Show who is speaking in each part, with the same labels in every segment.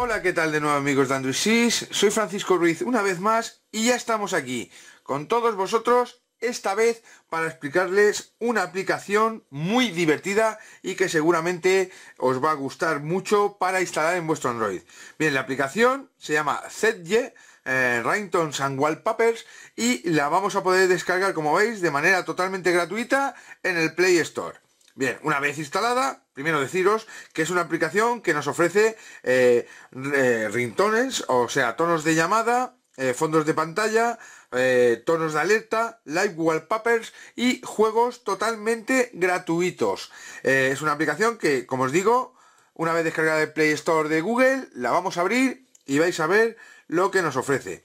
Speaker 1: Hola, ¿qué tal de nuevo amigos de Andrusis? Soy Francisco Ruiz una vez más y ya estamos aquí con todos vosotros, esta vez para explicarles una aplicación muy divertida y que seguramente os va a gustar mucho para instalar en vuestro Android. Bien, la aplicación se llama Zedje, eh, and Wallpapers y la vamos a poder descargar, como veis, de manera totalmente gratuita en el Play Store. Bien, una vez instalada, primero deciros que es una aplicación que nos ofrece eh, rintones o sea, tonos de llamada, eh, fondos de pantalla, eh, tonos de alerta, live wallpapers y juegos totalmente gratuitos. es una aplicación que, como os digo, una vez descargada del Play Store de Google, la vamos a abrir y vais a ver lo que nos ofrece.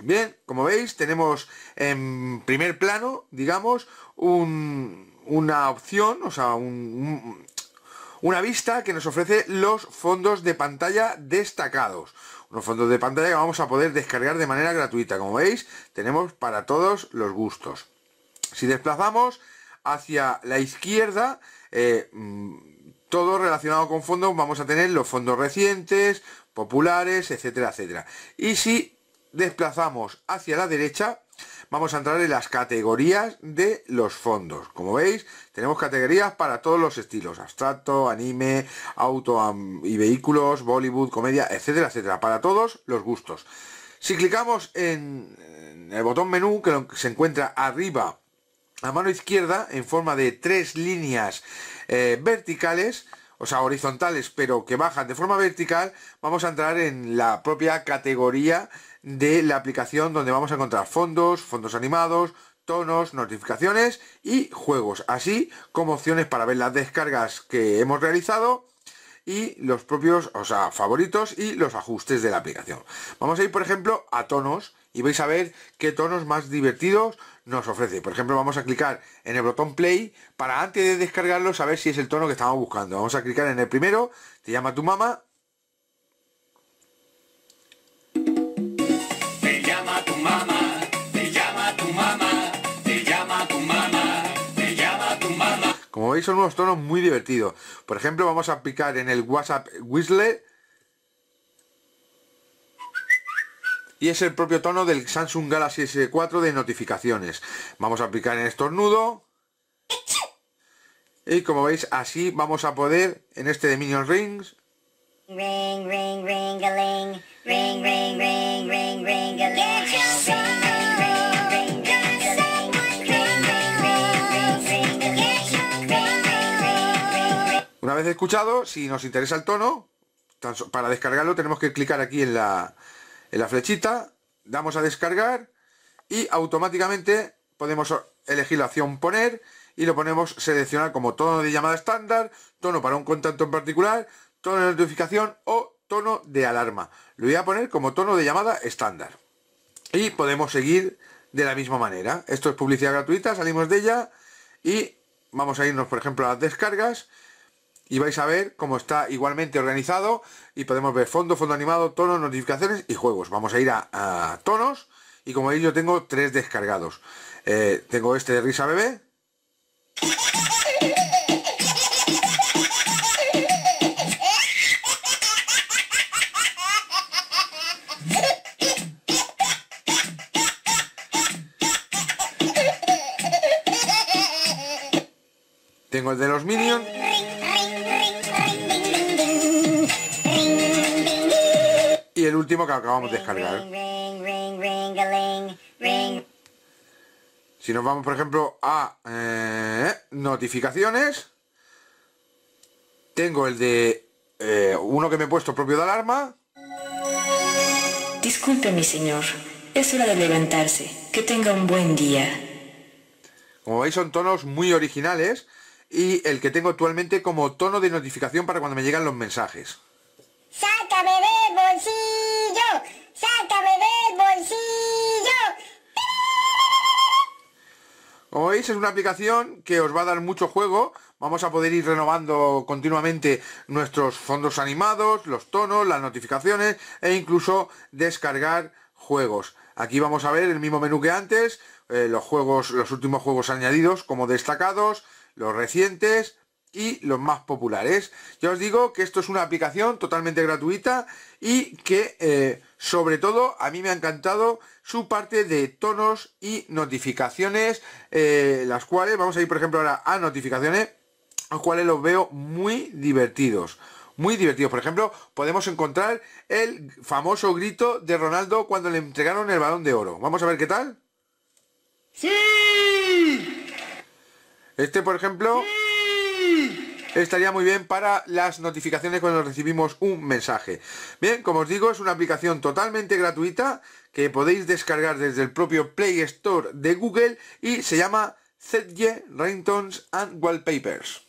Speaker 1: Bien, como veis, tenemos en primer plano, digamos, un, una opción, o sea, una vista que nos ofrece los fondos de pantalla destacados. Unos fondos de pantalla que vamos a poder descargar de manera gratuita. Como veis, tenemos para todos los gustos. Si desplazamos hacia la izquierda, eh, mm, todo relacionado con fondos, vamos a tener los fondos recientes, populares, etcétera, etcétera. Y si desplazamos hacia la derecha, vamos a entrar en las categorías de los fondos. Como veis, tenemos categorías para todos los estilos. Abstracto, anime, auto y vehículos, Bollywood, comedia, etcétera, etcétera. Para todos los gustos. Si clicamos en el botón menú que se encuentra arriba a mano izquierda en forma de tres líneas eh, verticales, o sea, horizontales, pero que bajan de forma vertical, vamos a entrar en la propia categoría de la aplicación donde vamos a encontrar fondos, fondos animados, tonos, notificaciones y juegos, así como opciones para ver las descargas que hemos realizado y los propios, o sea, favoritos y los ajustes de la aplicación. Vamos a ir, por ejemplo, a tonos y vais a ver qué tonos más divertidos nos ofrece. Por ejemplo, vamos a clicar en el botón play para antes de descargarlo saber si es el tono que estamos buscando. Vamos a clicar en el primero, te llama tu mamá veis son unos tonos muy divertidos. Por ejemplo, vamos a aplicar en el WhatsApp Whistler. Y es el propio tono del Samsung Galaxy S4 de notificaciones. Vamos a aplicar en estornudo. Y como veis, así vamos a poder, en este de Minion Rings, escuchado, si nos interesa el tono, para descargarlo tenemos que clicar aquí en la, en la flechita, damos a descargar y automáticamente podemos elegir la opción poner y lo ponemos seleccionar como tono de llamada estándar, tono para un contacto en particular, tono de notificación o tono de alarma. Lo voy a poner como tono de llamada estándar. Y podemos seguir de la misma manera. Esto es publicidad gratuita, salimos de ella y vamos a irnos por ejemplo a las descargas y vais a ver cómo está igualmente organizado y podemos ver fondo, fondo animado, tonos, notificaciones y juegos. Vamos a ir a, tonos y como veis yo tengo tres descargados. Eh, tengo este de Risa Bebé. Tengo el de los Minions el último que acabamos de descargar. Si nos vamos, por ejemplo, a eh, notificaciones, tengo el de eh, uno que me he puesto propio de alarma. Disculpe, mi señor. Es hora de levantarse. Que tenga un buen día. Como veis son tonos muy originales y el que tengo actualmente como tono de notificación para cuando me llegan los mensajes. ¡Sácame del bolsillo! ¡Sácame del bolsillo! Como veis es una aplicación que os va a dar mucho juego, vamos a poder ir renovando continuamente nuestros fondos animados, los tonos, las notificaciones e incluso descargar juegos. Aquí vamos a ver el mismo menú que antes, eh, los juegos, los últimos juegos añadidos como destacados, los recientes, y los más populares. Ya os digo que esto es una aplicación totalmente gratuita y que eh, sobre todo a mí me ha encantado su parte de tonos y notificaciones, eh, las cuales vamos a ir por ejemplo ahora a notificaciones, las cuales los veo muy divertidos muy divertidos. Por ejemplo, podemos encontrar el famoso grito de Ronaldo cuando le entregaron el balón de oro. Vamos a ver qué tal. ¡Sí! Este, por ejemplo estaría muy bien para las notificaciones cuando recibimos un mensaje. Bien, como os digo, es una aplicación totalmente gratuita que podéis descargar desde el propio Play Store de Google y se llama ZG Ringtones and Wallpapers.